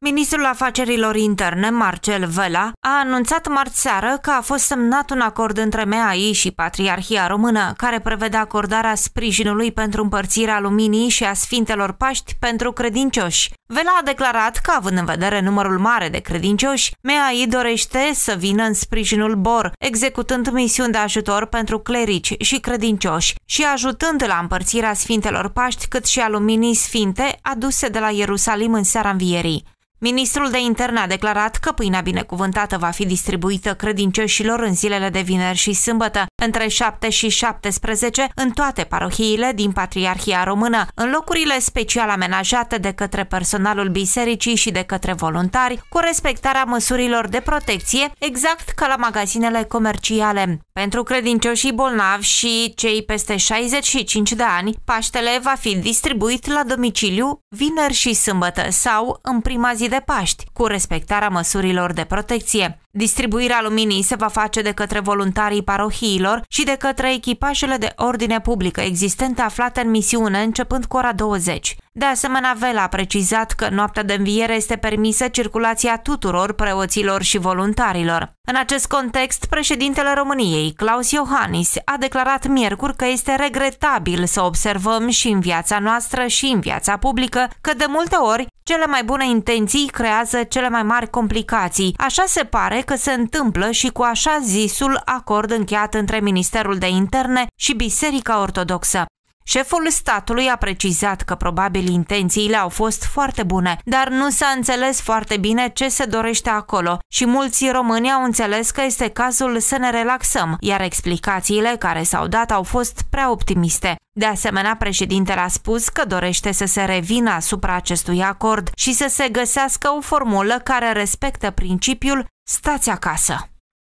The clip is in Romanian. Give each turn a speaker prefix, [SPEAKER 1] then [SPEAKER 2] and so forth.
[SPEAKER 1] Ministrul Afacerilor Interne, Marcel Vela, a anunțat marți seară că a fost semnat un acord între MAI și Patriarhia Română, care prevede acordarea sprijinului pentru împărțirea luminii și a Sfintelor Paști pentru credincioși. Vela a declarat că, având în vedere numărul mare de credincioși, MEAI dorește să vină în sprijinul BOR, executând misiuni de ajutor pentru clerici și credincioși și ajutând la împărțirea Sfintelor Paști cât și a luminii sfinte aduse de la Ierusalim în seara învierii. Ministrul de interne a declarat că pâinea binecuvântată va fi distribuită credincioșilor în zilele de vineri și sâmbătă, între 7 și 17 în toate parohiile din Patriarhia Română, în locurile special amenajate de către personalul bisericii și de către voluntari, cu respectarea măsurilor de protecție, exact ca la magazinele comerciale. Pentru credincioșii bolnavi și cei peste 65 de ani, Paștele va fi distribuit la domiciliu vineri și sâmbătă sau în prima zi de Paști, cu respectarea măsurilor de protecție. Distribuirea luminii se va face de către voluntarii parohiilor și de către echipajele de ordine publică existente aflate în misiune începând cu ora 20. De asemenea, Vela a precizat că noaptea de înviere este permisă circulația tuturor preoților și voluntarilor. În acest context, președintele României, Claus Iohannis, a declarat miercuri că este regretabil să observăm și în viața noastră și în viața publică că de multe ori cele mai bune intenții creează cele mai mari complicații. Așa se pare că se întâmplă și cu așa zisul acord încheiat între Ministerul de Interne și Biserica Ortodoxă. Șeful statului a precizat că probabil intențiile au fost foarte bune, dar nu s-a înțeles foarte bine ce se dorește acolo și mulți români au înțeles că este cazul să ne relaxăm, iar explicațiile care s-au dat au fost prea optimiste. De asemenea, președintele a spus că dorește să se revină asupra acestui acord și să se găsească o formulă care respectă principiul stați acasă.